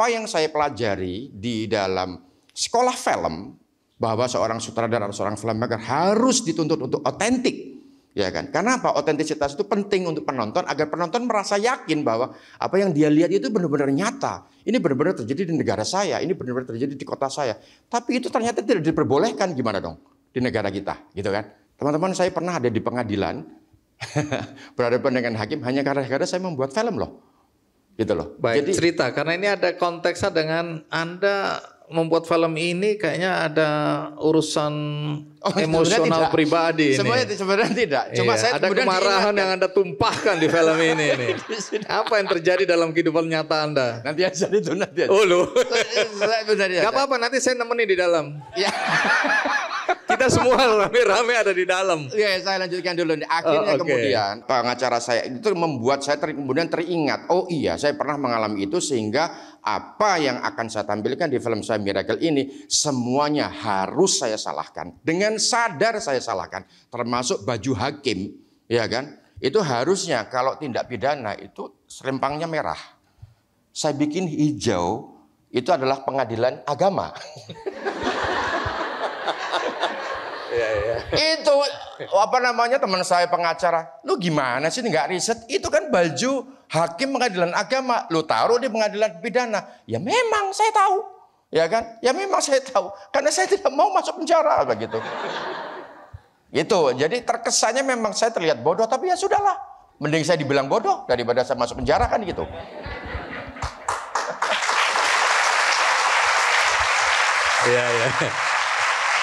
apa yang saya pelajari di dalam sekolah film bahwa seorang sutradara atau seorang filmmaker harus dituntut untuk otentik ya kan karena apa otentisitas itu penting untuk penonton agar penonton merasa yakin bahwa apa yang dia lihat itu benar-benar nyata ini benar-benar terjadi di negara saya ini benar-benar terjadi di kota saya tapi itu ternyata tidak diperbolehkan gimana dong di negara kita gitu kan teman-teman saya pernah ada di pengadilan berhadapan dengan hakim hanya karena karena saya membuat film loh gitu loh. Baik, Jadi cerita karena ini ada konteksnya dengan Anda membuat film ini kayaknya ada urusan oh, emosional pribadi ini. Sebenarnya tidak. Cuma iya, saya ada kemarahan diingat, yang Anda tumpahkan di film ini ini. Apa yang terjadi dalam kehidupan nyata Anda? Nanti aja itu nanti aja. Oh, lu. Gak apa-apa nanti saya nemenin di dalam. Ya. Kita semua rame-rame ada di dalam. Iya, yeah, saya lanjutkan dulu. Akhirnya oh, okay. kemudian eh, pengacara saya itu membuat saya ter, kemudian teringat, oh iya, saya pernah mengalami itu sehingga apa yang akan saya tampilkan di film saya Miracle ini semuanya harus saya salahkan. Dengan sadar saya salahkan, termasuk baju hakim, ya kan? Itu harusnya kalau tindak pidana itu serempangnya merah. Saya bikin hijau itu adalah pengadilan agama. Iya, iya. Itu apa namanya teman saya pengacara. Lu gimana sih nggak riset? Itu kan baju hakim pengadilan agama. Lu taruh di pengadilan pidana. Ya memang saya tahu. Ya kan? Ya memang saya tahu. Karena saya tidak mau masuk penjara begitu. Gitu. Jadi terkesannya memang saya terlihat bodoh tapi ya sudahlah. Mending saya dibilang bodoh daripada saya masuk penjara kan gitu. Iya, iya.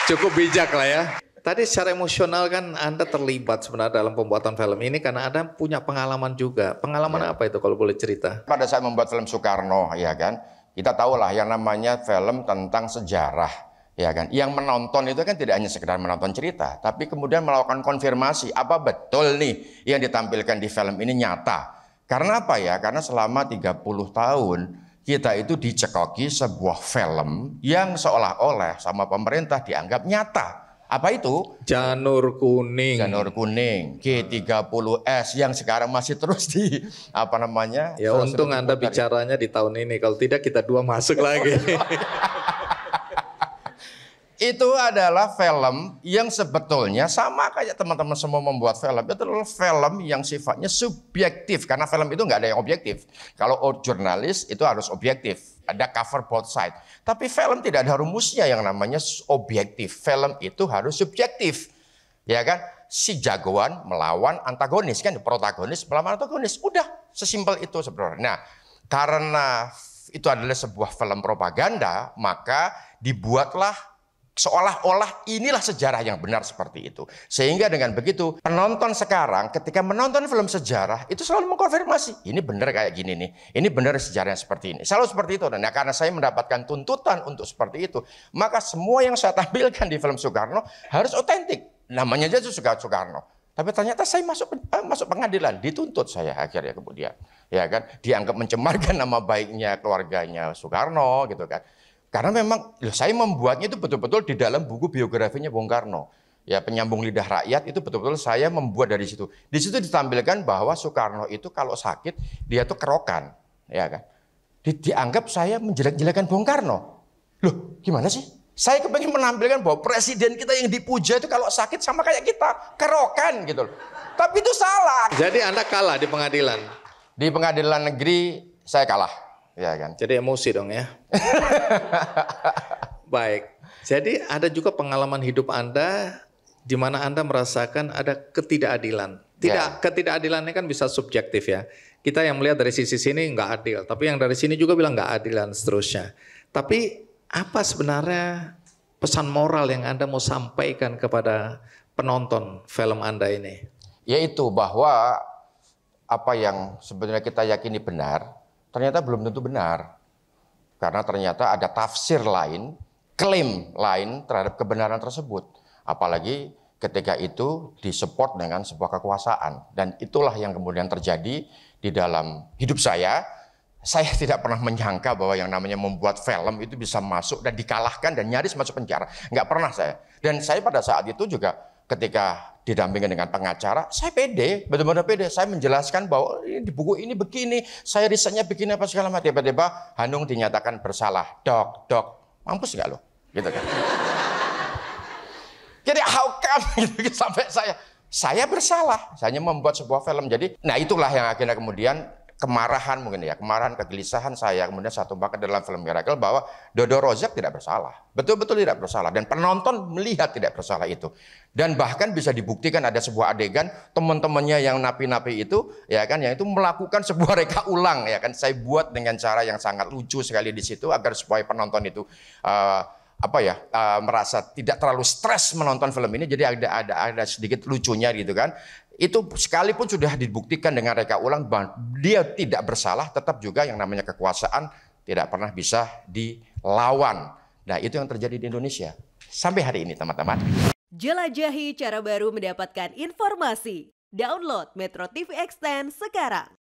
Cukup bijak lah ya. Tadi secara emosional kan Anda terlibat sebenarnya dalam pembuatan film ini karena Anda punya pengalaman juga. Pengalaman ya. apa itu kalau boleh cerita? Pada saat membuat film Soekarno ya kan, kita tahulah yang namanya film tentang sejarah ya kan? Yang menonton itu kan tidak hanya sekedar menonton cerita, tapi kemudian melakukan konfirmasi apa betul nih yang ditampilkan di film ini nyata. Karena apa ya? Karena selama 30 tahun kita itu dicekoki sebuah film yang seolah-olah sama pemerintah dianggap nyata. Apa itu? Janur kuning. Janur kuning G30S yang sekarang masih terus di apa namanya? Ya untung Anda bicaranya di tahun ini. Kalau tidak kita dua masuk lagi. itu adalah film yang sebetulnya sama kayak teman-teman semua membuat film. Itu adalah film yang sifatnya subjektif karena film itu nggak ada yang objektif. Kalau jurnalis itu harus objektif, ada cover both side. Tapi film tidak ada rumusnya yang namanya objektif. Film itu harus subjektif, ya kan? Si jagoan melawan antagonis kan, protagonis melawan antagonis. Udah sesimpel itu sebenarnya. Nah, karena itu adalah sebuah film propaganda, maka dibuatlah Seolah-olah inilah sejarah yang benar seperti itu. Sehingga dengan begitu penonton sekarang ketika menonton film sejarah itu selalu mengkonfirmasi. Ini benar kayak gini nih. Ini benar sejarahnya seperti ini. Selalu seperti itu. Dan ya karena saya mendapatkan tuntutan untuk seperti itu. Maka semua yang saya tampilkan di film Soekarno harus otentik. Namanya aja Soekarno. Soekarno. Tapi ternyata saya masuk eh, masuk pengadilan, dituntut saya akhirnya kemudian, ya kan, dianggap mencemarkan nama baiknya keluarganya Soekarno gitu kan. Karena memang loh, saya membuatnya itu betul-betul di dalam buku biografinya Bung Karno. Ya penyambung lidah rakyat itu betul-betul saya membuat dari situ. Di situ ditampilkan bahwa Soekarno itu kalau sakit dia tuh kerokan, ya kan. Di, dianggap saya menjelek-jelekan Bung Karno. Loh, gimana sih? Saya kepengen menampilkan bahwa presiden kita yang dipuja itu kalau sakit sama kayak kita, kerokan gitu loh. Tapi itu salah. Jadi Anda kalah di pengadilan. Di pengadilan negeri saya kalah. Ya kan? Jadi emosi dong ya. Baik. Jadi ada juga pengalaman hidup Anda di mana Anda merasakan ada ketidakadilan. Tidak ya. ketidakadilannya kan bisa subjektif ya. Kita yang melihat dari sisi sini nggak adil, tapi yang dari sini juga bilang nggak adil dan seterusnya. Tapi apa sebenarnya pesan moral yang Anda mau sampaikan kepada penonton film Anda ini? Yaitu bahwa apa yang sebenarnya kita yakini benar, ternyata belum tentu benar. Karena ternyata ada tafsir lain, klaim lain terhadap kebenaran tersebut. Apalagi ketika itu disupport dengan sebuah kekuasaan. Dan itulah yang kemudian terjadi di dalam hidup saya. Saya tidak pernah menyangka bahwa yang namanya membuat film itu bisa masuk dan dikalahkan dan nyaris masuk penjara. Nggak pernah saya. Dan saya pada saat itu juga ketika didampingi dengan pengacara, saya pede, benar-benar pede. Saya menjelaskan bahwa ini di buku ini begini, saya risetnya begini apa segala macam. Tiba-tiba Hanung dinyatakan bersalah. Dok, dok, mampus nggak lo? Gitu kan. Jadi how come gitu, gitu, sampai saya saya bersalah, saya membuat sebuah film. Jadi, nah itulah yang akhirnya kemudian kemarahan mungkin ya, kemarahan, kegelisahan saya kemudian satu tumpahkan dalam film Miracle bahwa Dodo Rozak tidak bersalah. Betul-betul tidak bersalah dan penonton melihat tidak bersalah itu. Dan bahkan bisa dibuktikan ada sebuah adegan teman-temannya yang napi-napi itu ya kan yang itu melakukan sebuah reka ulang ya kan saya buat dengan cara yang sangat lucu sekali di situ agar supaya penonton itu uh, apa ya uh, merasa tidak terlalu stres menonton film ini jadi ada ada ada sedikit lucunya gitu kan itu sekalipun sudah dibuktikan dengan reka ulang dia tidak bersalah tetap juga yang namanya kekuasaan tidak pernah bisa dilawan. Nah, itu yang terjadi di Indonesia sampai hari ini, teman-teman. Jelajahi cara baru mendapatkan informasi. Download Metro TV Extend sekarang.